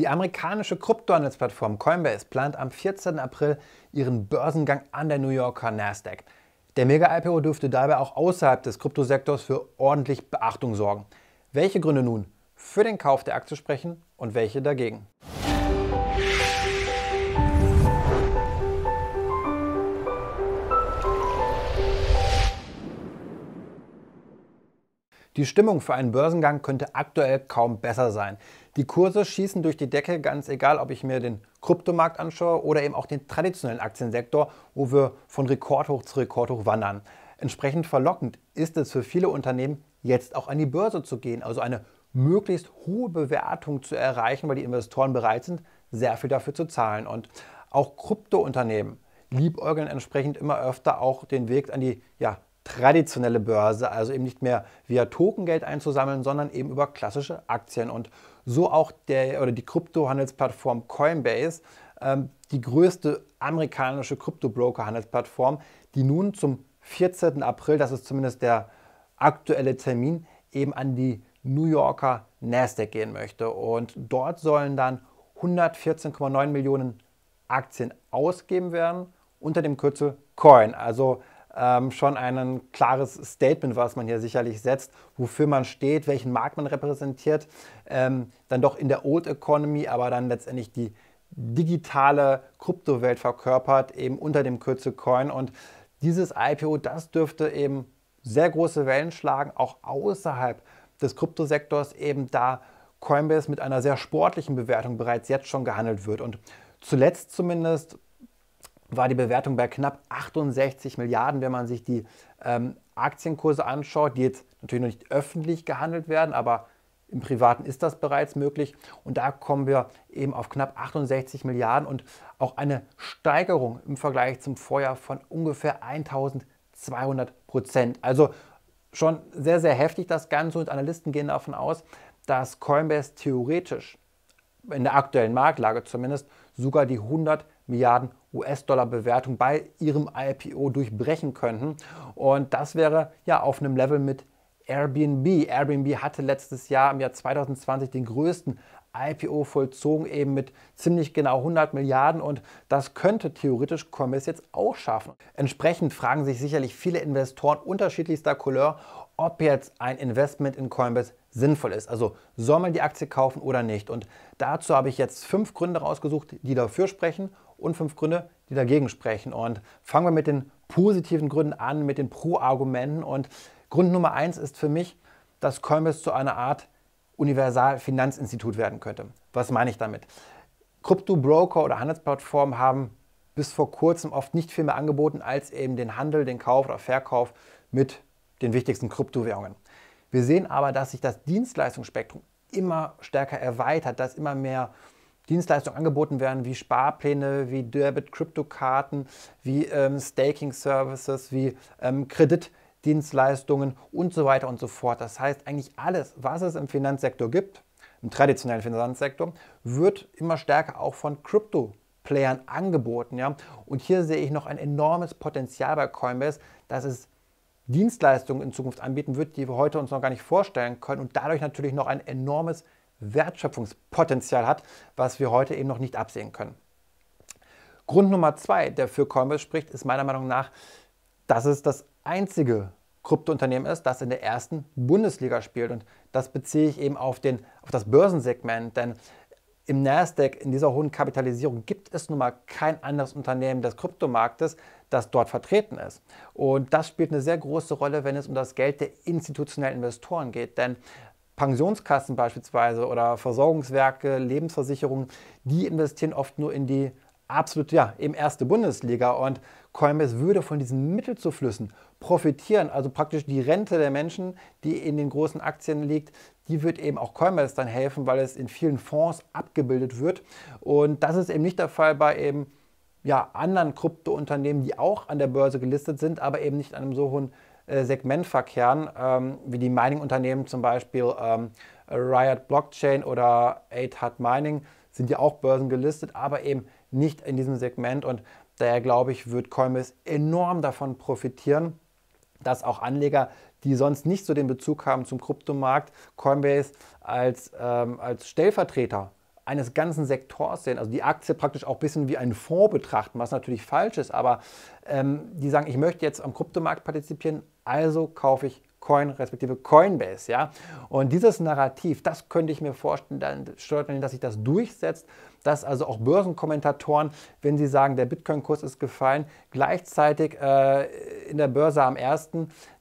Die amerikanische Kryptohandelsplattform Coinbase plant am 14. April ihren Börsengang an der New Yorker Nasdaq. Der Mega-IPO dürfte dabei auch außerhalb des Kryptosektors für ordentlich Beachtung sorgen. Welche Gründe nun für den Kauf der Aktie sprechen und welche dagegen? Die Stimmung für einen Börsengang könnte aktuell kaum besser sein. Die Kurse schießen durch die Decke, ganz egal, ob ich mir den Kryptomarkt anschaue oder eben auch den traditionellen Aktiensektor, wo wir von Rekordhoch zu Rekordhoch wandern. Entsprechend verlockend ist es für viele Unternehmen, jetzt auch an die Börse zu gehen, also eine möglichst hohe Bewertung zu erreichen, weil die Investoren bereit sind, sehr viel dafür zu zahlen. Und auch Kryptounternehmen liebäugeln entsprechend immer öfter auch den Weg an die ja, traditionelle Börse, also eben nicht mehr via Tokengeld einzusammeln, sondern eben über klassische Aktien. Und so auch der, oder die Kryptohandelsplattform Coinbase, ähm, die größte amerikanische Kryptobroker-Handelsplattform, die nun zum 14. April, das ist zumindest der aktuelle Termin, eben an die New Yorker Nasdaq gehen möchte. Und dort sollen dann 114,9 Millionen Aktien ausgeben werden unter dem Kürzel Coin. Also ähm, schon ein klares Statement, was man hier sicherlich setzt, wofür man steht, welchen Markt man repräsentiert. Ähm, dann doch in der Old Economy, aber dann letztendlich die digitale Kryptowelt verkörpert, eben unter dem Kürzel Coin. Und dieses IPO, das dürfte eben sehr große Wellen schlagen, auch außerhalb des Kryptosektors eben da Coinbase mit einer sehr sportlichen Bewertung bereits jetzt schon gehandelt wird. Und zuletzt zumindest war die Bewertung bei knapp 68 Milliarden, wenn man sich die ähm, Aktienkurse anschaut, die jetzt natürlich noch nicht öffentlich gehandelt werden, aber im Privaten ist das bereits möglich. Und da kommen wir eben auf knapp 68 Milliarden und auch eine Steigerung im Vergleich zum Vorjahr von ungefähr 1200 Prozent. Also schon sehr, sehr heftig das Ganze und Analysten gehen davon aus, dass Coinbase theoretisch in der aktuellen Marktlage zumindest sogar die 100 Milliarden US-Dollar-Bewertung bei ihrem IPO durchbrechen könnten. Und das wäre ja auf einem Level mit Airbnb. Airbnb hatte letztes Jahr im Jahr 2020 den größten IPO vollzogen, eben mit ziemlich genau 100 Milliarden und das könnte theoretisch Coinbase jetzt auch schaffen. Entsprechend fragen sich sicherlich viele Investoren unterschiedlichster Couleur, ob jetzt ein Investment in Coinbase sinnvoll ist. Also soll man die Aktie kaufen oder nicht? Und dazu habe ich jetzt fünf Gründe rausgesucht, die dafür sprechen und fünf Gründe, die dagegen sprechen. Und fangen wir mit den positiven Gründen an, mit den Pro-Argumenten. Und Grund Nummer eins ist für mich, dass Coinbase zu einer Art Universal-Finanzinstitut werden könnte. Was meine ich damit? Krypto-Broker oder Handelsplattformen haben bis vor kurzem oft nicht viel mehr angeboten als eben den Handel, den Kauf oder Verkauf mit den wichtigsten Kryptowährungen. Wir sehen aber, dass sich das Dienstleistungsspektrum immer stärker erweitert, dass immer mehr Dienstleistungen angeboten werden, wie Sparpläne, wie Debit-Kryptokarten, wie ähm, Staking-Services, wie ähm, Kreditdienstleistungen und so weiter und so fort. Das heißt, eigentlich alles, was es im Finanzsektor gibt, im traditionellen Finanzsektor, wird immer stärker auch von Krypto Playern angeboten. Ja? Und hier sehe ich noch ein enormes Potenzial bei Coinbase, dass es Dienstleistungen in Zukunft anbieten wird, die wir heute uns noch gar nicht vorstellen können und dadurch natürlich noch ein enormes Wertschöpfungspotenzial hat, was wir heute eben noch nicht absehen können. Grund Nummer zwei, der für Coinbase spricht, ist meiner Meinung nach, dass es das einzige Kryptounternehmen ist, das in der ersten Bundesliga spielt. Und das beziehe ich eben auf, den, auf das Börsensegment, denn im Nasdaq in dieser hohen Kapitalisierung gibt es nun mal kein anderes Unternehmen des Kryptomarktes, das dort vertreten ist. Und das spielt eine sehr große Rolle, wenn es um das Geld der institutionellen Investoren geht. Denn Pensionskassen beispielsweise oder Versorgungswerke, Lebensversicherungen, die investieren oft nur in die absolute, ja, eben erste Bundesliga und Coinbase würde von diesen Mittelzuflüssen profitieren, also praktisch die Rente der Menschen, die in den großen Aktien liegt, die wird eben auch Coinbase dann helfen, weil es in vielen Fonds abgebildet wird und das ist eben nicht der Fall bei eben ja, anderen Kryptounternehmen, die auch an der Börse gelistet sind, aber eben nicht an einem so hohen äh, Segment verkehren, ähm, wie die Mining-Unternehmen zum Beispiel ähm, Riot Blockchain oder 8 Mining, sind ja auch börsengelistet, aber eben nicht in diesem Segment. Und daher glaube ich, wird Coinbase enorm davon profitieren, dass auch Anleger, die sonst nicht so den Bezug haben zum Kryptomarkt, Coinbase als, ähm, als Stellvertreter eines ganzen Sektors sehen, also die Aktie praktisch auch ein bisschen wie einen Fonds betrachten, was natürlich falsch ist, aber ähm, die sagen, ich möchte jetzt am Kryptomarkt partizipieren, also kaufe ich Coin respektive Coinbase, ja. Und dieses Narrativ, das könnte ich mir vorstellen, dann steuert man, dass sich das durchsetzt, dass also auch Börsenkommentatoren, wenn sie sagen, der Bitcoin-Kurs ist gefallen, gleichzeitig äh, in der Börse am 1.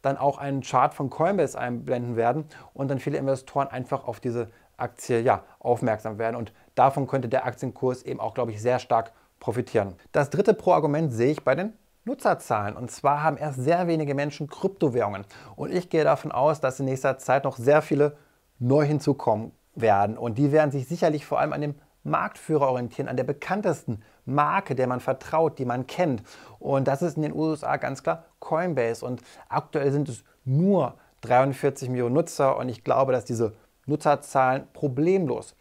dann auch einen Chart von Coinbase einblenden werden und dann viele Investoren einfach auf diese Aktie ja, aufmerksam werden. Und davon könnte der Aktienkurs eben auch, glaube ich, sehr stark profitieren. Das dritte Pro-Argument sehe ich bei den Nutzerzahlen. Und zwar haben erst sehr wenige Menschen Kryptowährungen. Und ich gehe davon aus, dass in nächster Zeit noch sehr viele neu hinzukommen werden. Und die werden sich sicherlich vor allem an dem Marktführer orientieren, an der bekanntesten Marke, der man vertraut, die man kennt. Und das ist in den USA ganz klar Coinbase. Und aktuell sind es nur 43 Millionen Nutzer. Und ich glaube, dass diese Nutzerzahlen problemlos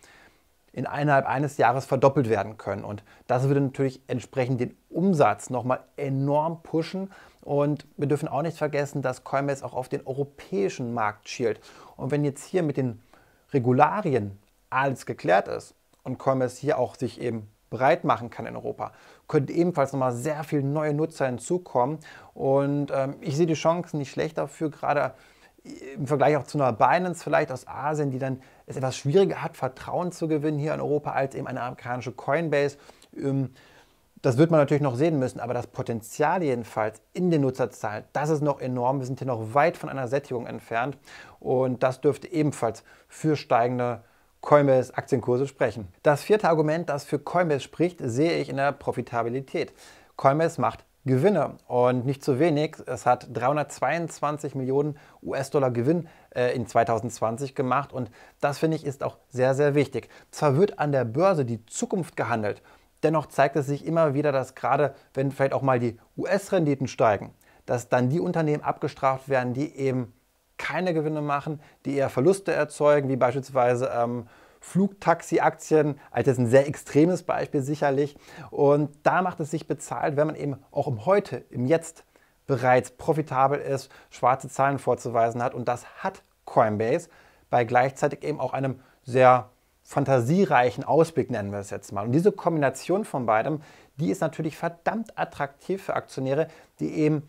in innerhalb eines Jahres verdoppelt werden können. Und das würde natürlich entsprechend den Umsatz nochmal enorm pushen. Und wir dürfen auch nicht vergessen, dass Coinbase auch auf den europäischen Markt schielt. Und wenn jetzt hier mit den Regularien alles geklärt ist und Coinbase hier auch sich eben breit machen kann in Europa, könnten ebenfalls nochmal sehr viele neue Nutzer hinzukommen. Und ähm, ich sehe die Chancen nicht schlecht dafür, gerade äh, im Vergleich auch zu einer Binance vielleicht aus Asien, die dann es etwas schwieriger hat, Vertrauen zu gewinnen hier in Europa als eben eine amerikanische Coinbase. Ähm, das wird man natürlich noch sehen müssen, aber das Potenzial jedenfalls in den Nutzerzahlen, das ist noch enorm. Wir sind hier noch weit von einer Sättigung entfernt und das dürfte ebenfalls für steigende Coinbase Aktienkurse sprechen. Das vierte Argument, das für Coinbase spricht, sehe ich in der Profitabilität. Coinbase macht Gewinne und nicht zu wenig. Es hat 322 Millionen US-Dollar Gewinn äh, in 2020 gemacht und das finde ich ist auch sehr, sehr wichtig. Zwar wird an der Börse die Zukunft gehandelt, dennoch zeigt es sich immer wieder, dass gerade wenn vielleicht auch mal die US-Renditen steigen, dass dann die Unternehmen abgestraft werden, die eben keine Gewinne machen, die eher Verluste erzeugen, wie beispielsweise ähm, Flugtaxi-Aktien, also das ist ein sehr extremes Beispiel sicherlich. Und da macht es sich bezahlt, wenn man eben auch im Heute, im Jetzt bereits profitabel ist, schwarze Zahlen vorzuweisen hat. Und das hat Coinbase bei gleichzeitig eben auch einem sehr fantasiereichen Ausblick, nennen wir es jetzt mal. Und diese Kombination von beidem, die ist natürlich verdammt attraktiv für Aktionäre, die eben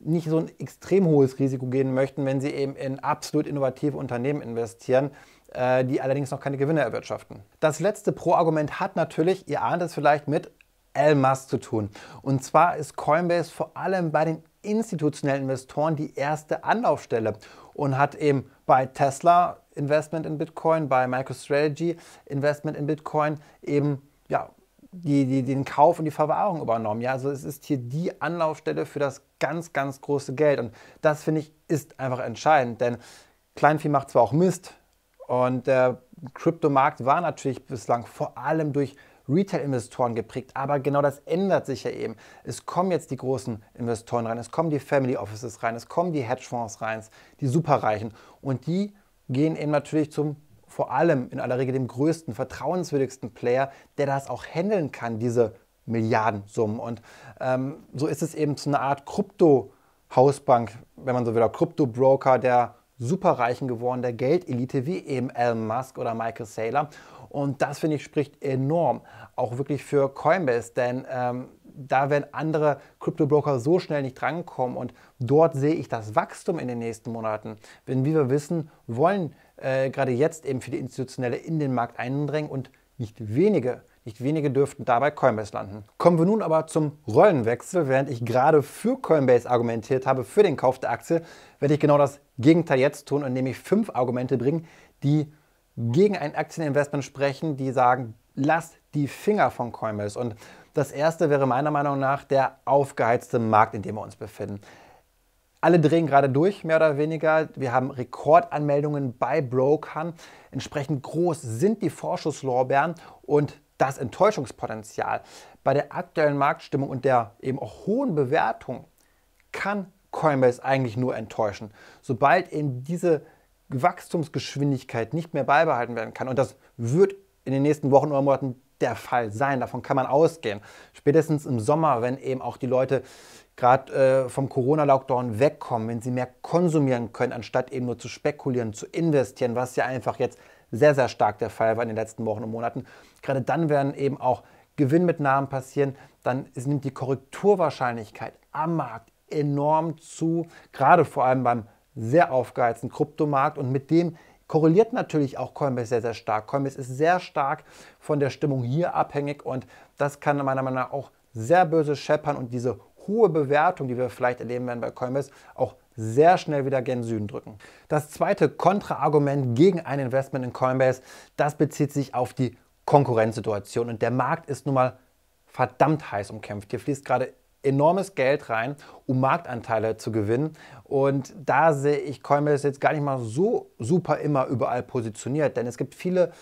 nicht so ein extrem hohes Risiko gehen möchten, wenn sie eben in absolut innovative Unternehmen investieren, äh, die allerdings noch keine Gewinne erwirtschaften. Das letzte Pro-Argument hat natürlich, ihr ahnt es vielleicht, mit Elon Musk zu tun. Und zwar ist Coinbase vor allem bei den institutionellen Investoren die erste Anlaufstelle und hat eben bei Tesla Investment in Bitcoin, bei MicroStrategy Investment in Bitcoin eben ja, die, die, den Kauf und die Verwahrung übernommen. Ja, also es ist hier die Anlaufstelle für das ganz, ganz große Geld. Und das finde ich ist einfach entscheidend, denn Kleinvieh macht zwar auch Mist, und der Kryptomarkt war natürlich bislang vor allem durch Retail-Investoren geprägt. Aber genau das ändert sich ja eben. Es kommen jetzt die großen Investoren rein, es kommen die Family Offices rein, es kommen die Hedgefonds rein, die Superreichen. Und die gehen eben natürlich zum vor allem in aller Regel dem größten, vertrauenswürdigsten Player, der das auch handeln kann, diese Milliardensummen. Und ähm, so ist es eben zu einer Art Krypto-Hausbank, wenn man so will, Krypto-Broker, der Superreichen geworden, der Geldelite, wie eben Elon Musk oder Michael Saylor. Und das, finde ich, spricht enorm, auch wirklich für Coinbase, denn ähm, da werden andere Crypto-Broker so schnell nicht drankommen und dort sehe ich das Wachstum in den nächsten Monaten. Denn wie wir wissen, wollen äh, gerade jetzt eben für die Institutionelle in den Markt eindringen und nicht wenige nicht wenige dürften dabei Coinbase landen. Kommen wir nun aber zum Rollenwechsel. Während ich gerade für Coinbase argumentiert habe, für den Kauf der Aktie, werde ich genau das Gegenteil jetzt tun und nämlich fünf Argumente bringen, die gegen ein Aktieninvestment sprechen, die sagen, lasst die Finger von Coinbase. Und das erste wäre meiner Meinung nach der aufgeheizte Markt, in dem wir uns befinden. Alle drehen gerade durch, mehr oder weniger. Wir haben Rekordanmeldungen bei Brokern. Entsprechend groß sind die Vorschusslorbeeren und das Enttäuschungspotenzial bei der aktuellen Marktstimmung und der eben auch hohen Bewertung kann Coinbase eigentlich nur enttäuschen, sobald eben diese Wachstumsgeschwindigkeit nicht mehr beibehalten werden kann. Und das wird in den nächsten Wochen oder Monaten der Fall sein. Davon kann man ausgehen. Spätestens im Sommer, wenn eben auch die Leute gerade äh, vom Corona-Lockdown wegkommen, wenn sie mehr konsumieren können, anstatt eben nur zu spekulieren, zu investieren, was ja einfach jetzt sehr, sehr stark der Fall war in den letzten Wochen und Monaten. Gerade dann werden eben auch Gewinnmitnahmen passieren. Dann nimmt die Korrekturwahrscheinlichkeit am Markt enorm zu, gerade vor allem beim sehr aufgeheizten Kryptomarkt und mit dem korreliert natürlich auch Coinbase sehr, sehr stark. Coinbase ist sehr stark von der Stimmung hier abhängig und das kann meiner Meinung nach auch sehr böse scheppern und diese hohe Bewertung, die wir vielleicht erleben werden bei Coinbase, auch sehr schnell wieder gen Süden drücken. Das zweite Kontraargument gegen ein Investment in Coinbase, das bezieht sich auf die Konkurrenzsituation und der Markt ist nun mal verdammt heiß umkämpft. Hier fließt gerade enormes Geld rein, um Marktanteile zu gewinnen. Und da sehe ich Coinbase jetzt gar nicht mal so super immer überall positioniert, denn es gibt viele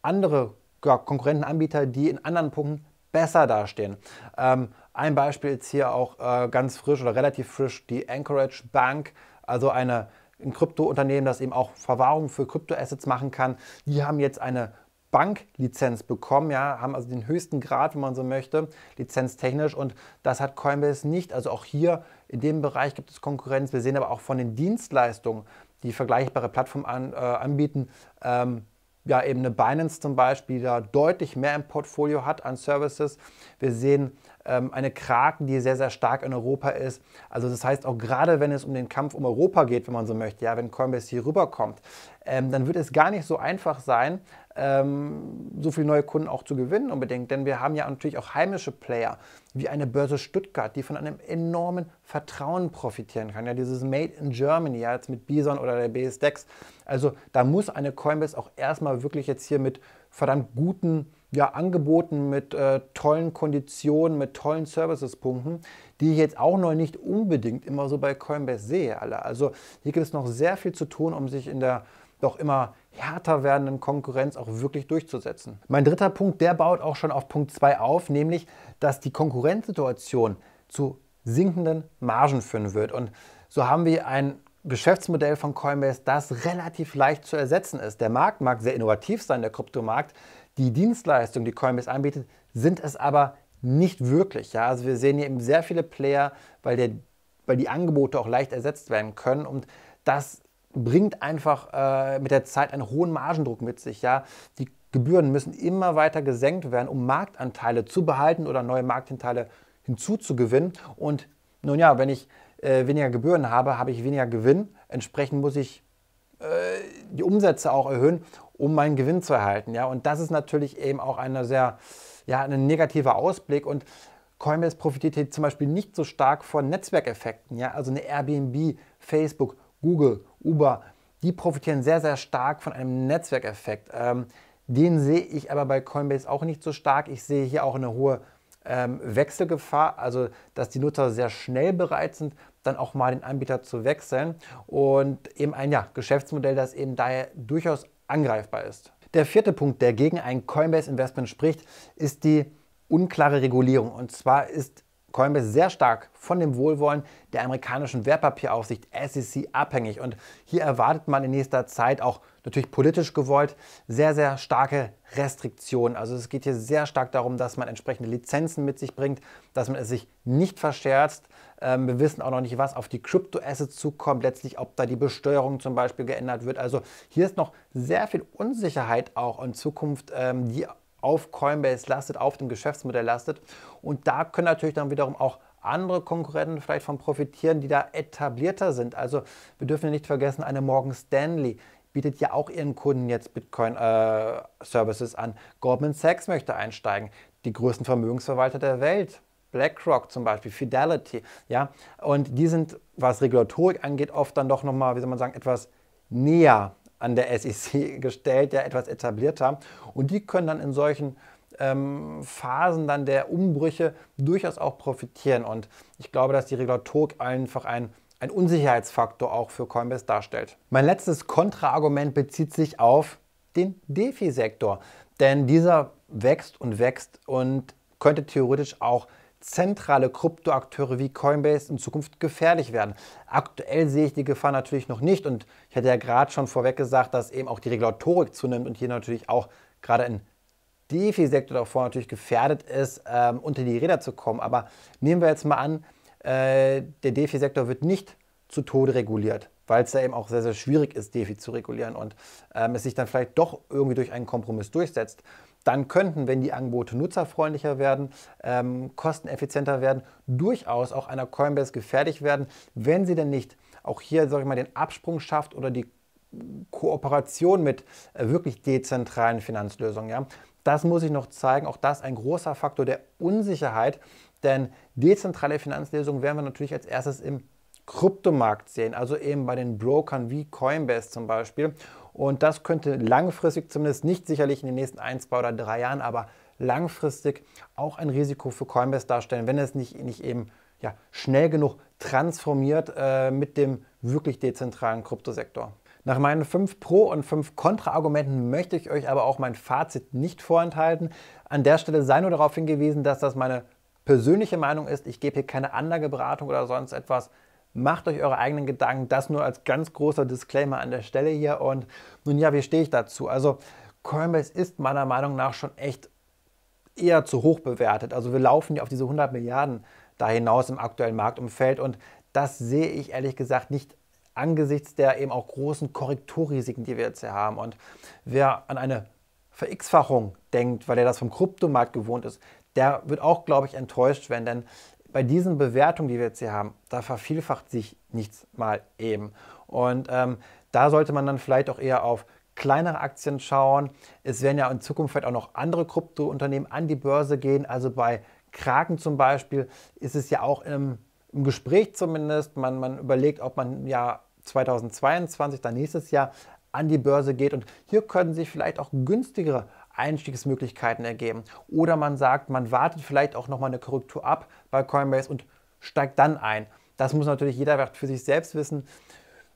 andere ja, Konkurrentenanbieter, die in anderen Punkten besser dastehen. Ähm, ein Beispiel ist hier auch äh, ganz frisch oder relativ frisch die Anchorage Bank, also eine, ein Kryptounternehmen, das eben auch Verwahrung für Kryptoassets machen kann. Die haben jetzt eine Banklizenz bekommen, ja, haben also den höchsten Grad, wenn man so möchte, lizenztechnisch und das hat Coinbase nicht. Also auch hier in dem Bereich gibt es Konkurrenz. Wir sehen aber auch von den Dienstleistungen, die vergleichbare Plattformen an, äh, anbieten, ähm, ja eben eine Binance zum Beispiel die da deutlich mehr im Portfolio hat an Services. Wir sehen ähm, eine Kraken, die sehr, sehr stark in Europa ist. Also das heißt auch gerade, wenn es um den Kampf um Europa geht, wenn man so möchte, ja, wenn Coinbase hier rüberkommt, ähm, dann wird es gar nicht so einfach sein, ähm, so viele neue Kunden auch zu gewinnen unbedingt. Denn wir haben ja natürlich auch heimische Player, wie eine Börse Stuttgart, die von einem enormen Vertrauen profitieren kann. Ja, dieses Made in Germany, ja, jetzt mit Bison oder der BSDEX. Also da muss eine Coinbase auch erstmal wirklich jetzt hier mit verdammt guten ja, Angeboten, mit äh, tollen Konditionen, mit tollen Services punkten, die ich jetzt auch noch nicht unbedingt immer so bei Coinbase sehe. Alle. Also hier gibt es noch sehr viel zu tun, um sich in der doch immer härter werdenden Konkurrenz auch wirklich durchzusetzen. Mein dritter Punkt, der baut auch schon auf Punkt 2 auf, nämlich, dass die Konkurrenzsituation zu sinkenden Margen führen wird. Und so haben wir ein Geschäftsmodell von Coinbase, das relativ leicht zu ersetzen ist. Der Markt mag sehr innovativ sein, der Kryptomarkt. Die Dienstleistungen, die Coinbase anbietet, sind es aber nicht wirklich. Ja? Also wir sehen hier eben sehr viele Player, weil, der, weil die Angebote auch leicht ersetzt werden können. Und das bringt einfach äh, mit der Zeit einen hohen Margendruck mit sich. Ja? Die Gebühren müssen immer weiter gesenkt werden, um Marktanteile zu behalten oder neue Marktanteile hinzuzugewinnen. Und nun ja, wenn ich äh, weniger Gebühren habe, habe ich weniger Gewinn. Entsprechend muss ich äh, die Umsätze auch erhöhen, um meinen Gewinn zu erhalten. Ja? Und das ist natürlich eben auch ein sehr, ja, ein negativer Ausblick. Und Coinbase profitiert hier zum Beispiel nicht so stark von Netzwerkeffekten. Ja? Also eine Airbnb, Facebook, Google, Uber, die profitieren sehr, sehr stark von einem Netzwerkeffekt. Ähm, den sehe ich aber bei Coinbase auch nicht so stark. Ich sehe hier auch eine hohe ähm, Wechselgefahr, also dass die Nutzer sehr schnell bereit sind, dann auch mal den Anbieter zu wechseln und eben ein ja, Geschäftsmodell, das eben daher durchaus angreifbar ist. Der vierte Punkt, der gegen ein Coinbase-Investment spricht, ist die unklare Regulierung. Und zwar ist Coinbase sehr stark von dem Wohlwollen der amerikanischen Wertpapieraufsicht SEC abhängig. Und hier erwartet man in nächster Zeit auch natürlich politisch gewollt sehr, sehr starke Restriktionen. Also es geht hier sehr stark darum, dass man entsprechende Lizenzen mit sich bringt, dass man es sich nicht verscherzt. Ähm, wir wissen auch noch nicht, was auf die crypto Kryptoassets zukommt, letztlich ob da die Besteuerung zum Beispiel geändert wird. Also hier ist noch sehr viel Unsicherheit auch in Zukunft, ähm, die auf Coinbase lastet, auf dem Geschäftsmodell lastet. Und da können natürlich dann wiederum auch andere Konkurrenten vielleicht von profitieren, die da etablierter sind. Also wir dürfen ja nicht vergessen, eine Morgan Stanley bietet ja auch ihren Kunden jetzt Bitcoin-Services äh, an. Goldman Sachs möchte einsteigen, die größten Vermögensverwalter der Welt. BlackRock zum Beispiel, Fidelity, ja, und die sind, was Regulatorik angeht, oft dann doch nochmal, wie soll man sagen, etwas näher an der SEC gestellt, ja etwas etablierter. Und die können dann in solchen ähm, Phasen dann der Umbrüche durchaus auch profitieren. Und ich glaube, dass die Regulatorik einfach ein ein Unsicherheitsfaktor auch für Coinbase darstellt. Mein letztes Kontraargument bezieht sich auf den DeFi-Sektor, denn dieser wächst und wächst und könnte theoretisch auch zentrale Kryptoakteure wie Coinbase in Zukunft gefährlich werden. Aktuell sehe ich die Gefahr natürlich noch nicht und ich hatte ja gerade schon vorweg gesagt, dass eben auch die Regulatorik zunimmt und hier natürlich auch gerade in DeFi-Sektor davor natürlich gefährdet ist, ähm, unter die Räder zu kommen. Aber nehmen wir jetzt mal an, äh, der DeFi-Sektor wird nicht zu Tode reguliert weil es da eben auch sehr, sehr schwierig ist, Defi zu regulieren und ähm, es sich dann vielleicht doch irgendwie durch einen Kompromiss durchsetzt, dann könnten, wenn die Angebote nutzerfreundlicher werden, ähm, kosteneffizienter werden, durchaus auch einer Coinbase gefährlich werden, wenn sie denn nicht auch hier, sage ich mal, den Absprung schafft oder die Kooperation mit äh, wirklich dezentralen Finanzlösungen. Ja? Das muss ich noch zeigen. Auch das ein großer Faktor der Unsicherheit, denn dezentrale Finanzlösungen werden wir natürlich als erstes im Kryptomarkt sehen, also eben bei den Brokern wie Coinbase zum Beispiel. Und das könnte langfristig zumindest nicht sicherlich in den nächsten ein, zwei oder drei Jahren, aber langfristig auch ein Risiko für Coinbase darstellen, wenn es nicht, nicht eben ja, schnell genug transformiert äh, mit dem wirklich dezentralen Kryptosektor. Nach meinen fünf Pro- und fünf Kontra-Argumenten möchte ich euch aber auch mein Fazit nicht vorenthalten. An der Stelle sei nur darauf hingewiesen, dass das meine persönliche Meinung ist. Ich gebe hier keine Anlageberatung oder sonst etwas. Macht euch eure eigenen Gedanken. Das nur als ganz großer Disclaimer an der Stelle hier. Und nun ja, wie stehe ich dazu? Also Coinbase ist meiner Meinung nach schon echt eher zu hoch bewertet. Also wir laufen ja auf diese 100 Milliarden da hinaus im aktuellen Marktumfeld. Und das sehe ich ehrlich gesagt nicht angesichts der eben auch großen Korrekturrisiken, die wir jetzt hier haben. Und wer an eine Verx-Fachung denkt, weil er das vom Kryptomarkt gewohnt ist, der wird auch, glaube ich, enttäuscht werden. Denn bei diesen Bewertungen, die wir jetzt hier haben, da vervielfacht sich nichts mal eben. Und ähm, da sollte man dann vielleicht auch eher auf kleinere Aktien schauen. Es werden ja in Zukunft vielleicht auch noch andere Kryptounternehmen an die Börse gehen. Also bei Kraken zum Beispiel ist es ja auch im, im Gespräch zumindest. Man, man überlegt, ob man ja 2022, dann nächstes Jahr, an die Börse geht. Und hier können sich vielleicht auch günstigere Einstiegsmöglichkeiten ergeben. Oder man sagt, man wartet vielleicht auch nochmal eine Korrektur ab bei Coinbase und steigt dann ein. Das muss natürlich jeder für sich selbst wissen.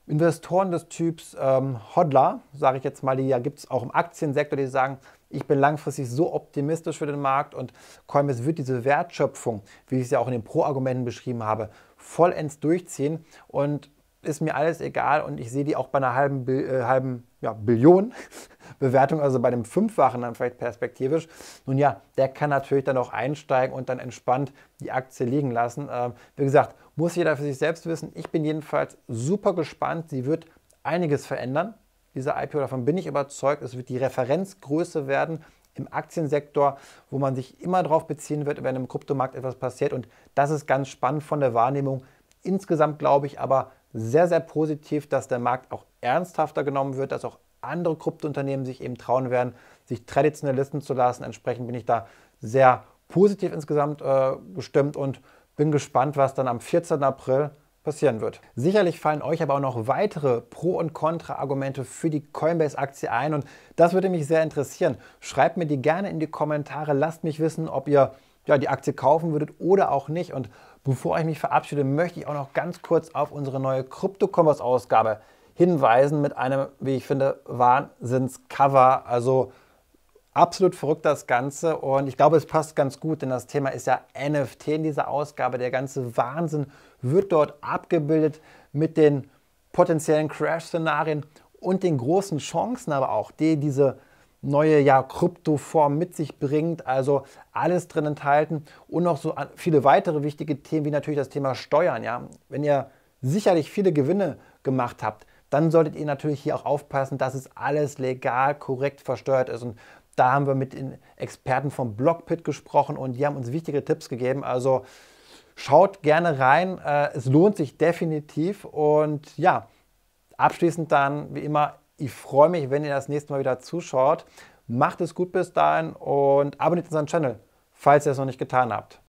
Investoren des Typs ähm, Hodler, sage ich jetzt mal, die ja gibt es auch im Aktiensektor, die sagen, ich bin langfristig so optimistisch für den Markt und Coinbase wird diese Wertschöpfung, wie ich es ja auch in den Pro-Argumenten beschrieben habe, vollends durchziehen und ist mir alles egal und ich sehe die auch bei einer halben, Bi äh, halben ja, Billion Bewertung, also bei dem Fünffachen dann vielleicht perspektivisch. Nun ja, der kann natürlich dann auch einsteigen und dann entspannt die Aktie liegen lassen. Ähm, wie gesagt, muss jeder für sich selbst wissen. Ich bin jedenfalls super gespannt. Sie wird einiges verändern. Diese IPO, davon bin ich überzeugt. Es wird die Referenzgröße werden im Aktiensektor, wo man sich immer darauf beziehen wird, wenn im Kryptomarkt etwas passiert. Und das ist ganz spannend von der Wahrnehmung. Insgesamt glaube ich aber, sehr, sehr positiv, dass der Markt auch ernsthafter genommen wird, dass auch andere Kryptounternehmen sich eben trauen werden, sich traditionell listen zu lassen. Entsprechend bin ich da sehr positiv insgesamt äh, gestimmt und bin gespannt, was dann am 14. April passieren wird. Sicherlich fallen euch aber auch noch weitere Pro- und Contra-Argumente für die Coinbase-Aktie ein und das würde mich sehr interessieren. Schreibt mir die gerne in die Kommentare, lasst mich wissen, ob ihr ja, die Aktie kaufen würdet oder auch nicht. Und bevor ich mich verabschiede, möchte ich auch noch ganz kurz auf unsere neue Krypto-Commerce-Ausgabe hinweisen mit einem, wie ich finde, Wahnsinns-Cover. Also absolut verrückt das Ganze und ich glaube, es passt ganz gut, denn das Thema ist ja NFT in dieser Ausgabe. Der ganze Wahnsinn wird dort abgebildet mit den potenziellen Crash-Szenarien und den großen Chancen aber auch, die diese neue ja, Kryptoform mit sich bringt. Also alles drin enthalten und noch so viele weitere wichtige Themen wie natürlich das Thema Steuern. Ja? Wenn ihr sicherlich viele Gewinne gemacht habt, dann solltet ihr natürlich hier auch aufpassen, dass es alles legal korrekt versteuert ist. Und da haben wir mit den Experten vom Blockpit gesprochen und die haben uns wichtige Tipps gegeben. Also schaut gerne rein. Äh, es lohnt sich definitiv. Und ja, abschließend dann wie immer ich freue mich, wenn ihr das nächste Mal wieder zuschaut. Macht es gut bis dahin und abonniert unseren Channel, falls ihr es noch nicht getan habt.